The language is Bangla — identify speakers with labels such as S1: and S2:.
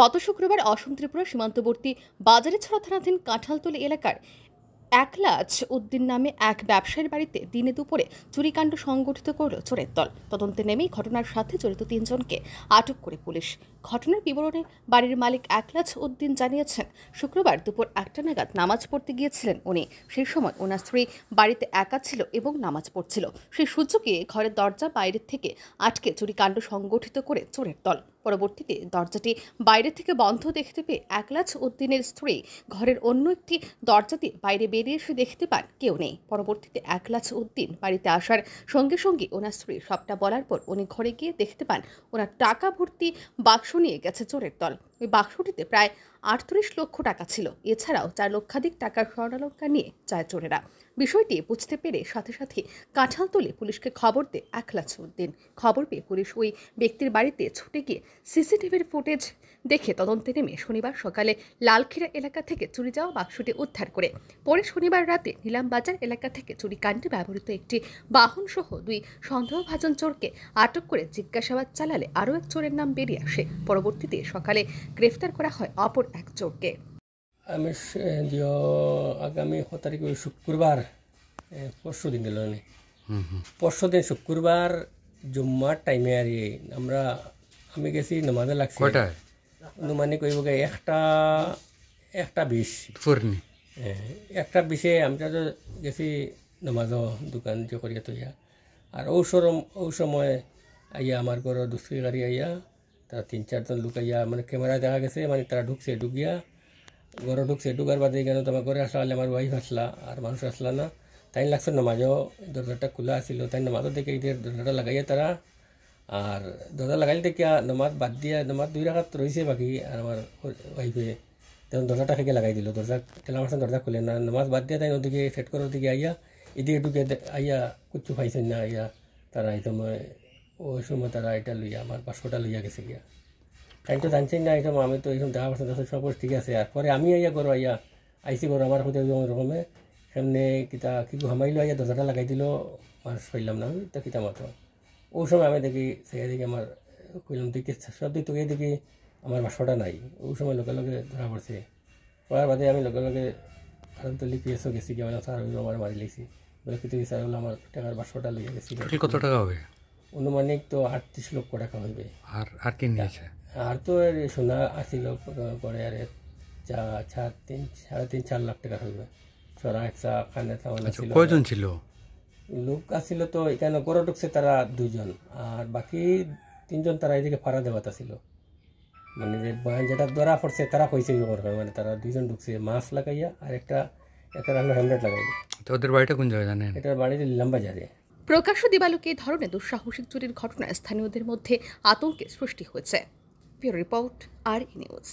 S1: গত শুক্রবার অসম ত্রিপুরা সীমান্তবর্তী বাজারে ছড়া থানাধীন কাঁঠালতলি এলাকার একলাচ উদ্দিন নামে এক ব্যবসায়ীর বাড়িতে দিনে দুপুরে চুরিকাণ্ড সংগঠিত করল চোরের দল তদন্তে নেমেই ঘটনার সাথে জড়িত তিনজনকে আটক করে পুলিশ ঘটনার বিবরণে বাড়ির মালিক একলাচ উদ্দিন জানিয়েছেন শুক্রবার দুপুর একটা নাগাদ নামাজ পড়তে গিয়েছিলেন উনি সেই সময় ওনার স্ত্রী বাড়িতে একা ছিল এবং নামাজ পড়ছিল সেই সূর্যকে ঘরের দরজা বাইরের থেকে আটকে চুরিকাণ্ড সংগঠিত করে চোরের দল পরবর্তীতে দরজাটি বাইরে থেকে বন্ধ দেখতে পেয়ে একলাচ উদ্দিনের স্ত্রী ঘরের অন্য একটি দরজা দিয়ে বাইরে বের বেরিয়ে এসে দেখতে পান কেউ নেই পরবর্তীতে একলাচ উদ্দিন বাড়িতে আসার সঙ্গে সঙ্গে ওনার স্ত্রী সবটা বলার পর উনি ঘরে গিয়ে দেখতে পান ওনার টাকা ভর্তি বাক্স নিয়ে গেছে চোরের দল ওই বাক্সটিতে প্রায় আটত্রিশ লক্ষ টাকা ছিল এছাড়াও চার লক্ষাধিক টাকার স্বর্ণালঙ্কার নিয়ে যায় চোরেরা বিষয়টি বুঝতে পেরে সাথে সাথে কাঁঠালতলে পুলিশকে খবর দেয় দিন খবর পেয়ে পুলিশ ওই ব্যক্তির বাড়িতে ছুটে গিয়ে সিসিটিভির ফুটেজ দেখে তদন্তে নেমে শনিবার সকালে লালখিরা এলাকা থেকে চুরি যাওয়া বাক্সটি উদ্ধার করে পরে শনিবার রাতে নিলামবাজার এলাকা থেকে চুরি কাণ্ডে ব্যবহৃত একটি বাহন সহ দুই সন্দেহভাজন চোরকে আটক করে জিজ্ঞাসাবাদ চালালে আরও এক চোরের নাম বেরিয়ে আসে পরবর্তীতে সকালে গ্রেফতার করা হয় অপর এক চোরকে
S2: আমি আগামী ছ তারিখ শুক্রবার পরশু দিন গেল পরশু দিন শুক্রবার জুম্মার টাইমে আর আমরা আমি গেছি নমাজে লাগছে অনুমানি করব গে একটা একটা বিশ ফোরনি একটা বিশে আমি তো গেছি নমাজ দোকান যে করিয়া তৈয়া আর ঔষধ সরম আইয়া আমার ঘর দুষ্কৃকারী আইয়া তা তিন চার জন লুক আইয়া মানে ক্যামেরায় দেখা গেছে মানে তারা ঢুকছে ঢুকিয়া ঘরে ঢুকছে ঢুকার বাদে কেন তোমার ঘরে আসলে আমার ওয়াইফ আসলা আর মানুষ আসলা না তাই লাগছে নামাজও দরজাটা খোলা আসিল তাই নামাজও দেখে এদের দরজাটা লাগাইয়া তারা আর দরজা লাগাইলে দেখিয়া নামাজ বাদ দিয়া নামাজ দুই রাখাত রয়েছে বাকি আর আমার ওয়াইফে তখন দরজাটা খেকে লাগাই দিল দরজা তেলামার সঙ্গে দরজা খুলে না নামাজ বাদ দিয়া তাই ওদিকে সেট করার দিকে আইয়া এদিকে ঢুকে আইয়া কুচ্ছু পাইছেন না আইয়া তারা এই সময় ওই সময় তারা এটা লইয়া আমার পাঁচশোটা লইয়া গেছে গিয়া টাইম তো জানছেন না একদম আমি তো এরকম দেখা পাচ্ছি তাদের সব ঠিক আছে আর পরে আমি আইয়া করো আইয়া আইসি করো আমার হতে রকমে এমনি কিতা কি হামাইলো আইয়া দরজাটা লাগাই দিল মানুষ পাইলাম না আমি তা কিতা মাত্র ওই সময় আমি দেখি সেখানে দেখি আমার কইলাম দেখি সব দিক থেকে দেখি আমার বাসাটা নাই ওই সময় লোকে লোকে ধরা পড়ছে পড়ার বাদে আমি লোকে লোকে কারণ তো লিপি এসো গেছি গিয়ে স্যার আমার মারি লিখছি বলে কিন্তু স্যার হলো আমার টাকার বাসাটা লিখে গেছি কত টাকা হবে অনুমানিক তো আটত্রিশ লক্ষ টাকা হইবে আর আর কি নিয়েছে আর তো সোনা আশি লক্ষ করে আর চা চার তিন সাড়ে তিন চার লাখ টাকা হইবে সোনা একসা কানে আচ্ছা, ছিল কয়জন ছিল লোক আসিল তো এখানে ঢুকছে তারা দুজন আর বাকি তিনজন তারা এদিকে ফাড়া দেওয়াত ছিল মানে যে যেটা ধরা পড়ছে তারা কইছে করবে মানে তারা দুজন ঢুকছে মাছ লাগাইয়া আর একটা একটা রান্না হ্যামলেট লাগাইয়া তো ওদের বাড়িটা কোন জায়গায় জানেন এটার বাড়ি লম্বা জায়গায়
S1: প্রকাশ্য দিবালোকে এই ধরনের দুঃসাহসিক চুরির ঘটনায় স্থানীয়দের মধ্যে আতঙ্কের সৃষ্টি হয়েছে রিপোর্ট আর নিউজ